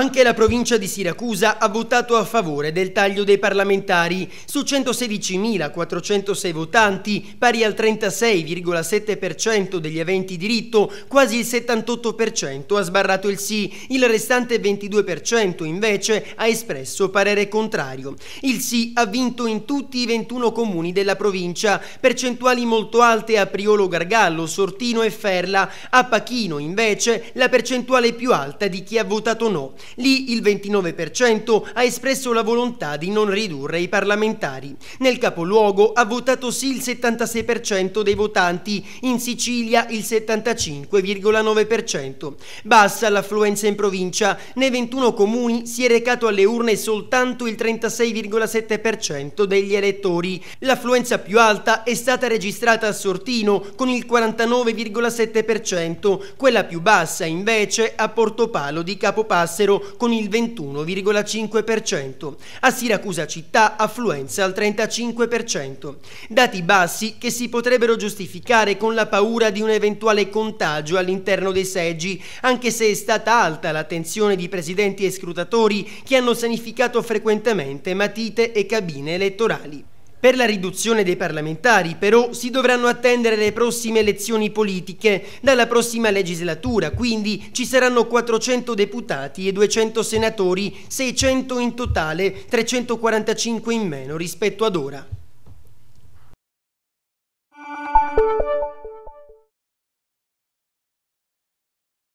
Anche la provincia di Siracusa ha votato a favore del taglio dei parlamentari. Su 116.406 votanti, pari al 36,7% degli aventi diritto, quasi il 78% ha sbarrato il sì, il restante 22% invece ha espresso parere contrario. Il sì ha vinto in tutti i 21 comuni della provincia, percentuali molto alte a Priolo Gargallo, Sortino e Ferla. A Pachino invece la percentuale più alta di chi ha votato no. Lì il 29% ha espresso la volontà di non ridurre i parlamentari. Nel capoluogo ha votato sì il 76% dei votanti, in Sicilia il 75,9%. Bassa l'affluenza in provincia, nei 21 comuni si è recato alle urne soltanto il 36,7% degli elettori. L'affluenza più alta è stata registrata a Sortino con il 49,7%, quella più bassa invece a Portopalo di Capopassero con il 21,5%. A Siracusa città affluenza al 35%. Dati bassi che si potrebbero giustificare con la paura di un eventuale contagio all'interno dei seggi, anche se è stata alta l'attenzione di presidenti e scrutatori che hanno sanificato frequentemente matite e cabine elettorali. Per la riduzione dei parlamentari però si dovranno attendere le prossime elezioni politiche dalla prossima legislatura, quindi ci saranno 400 deputati e 200 senatori, 600 in totale, 345 in meno rispetto ad ora.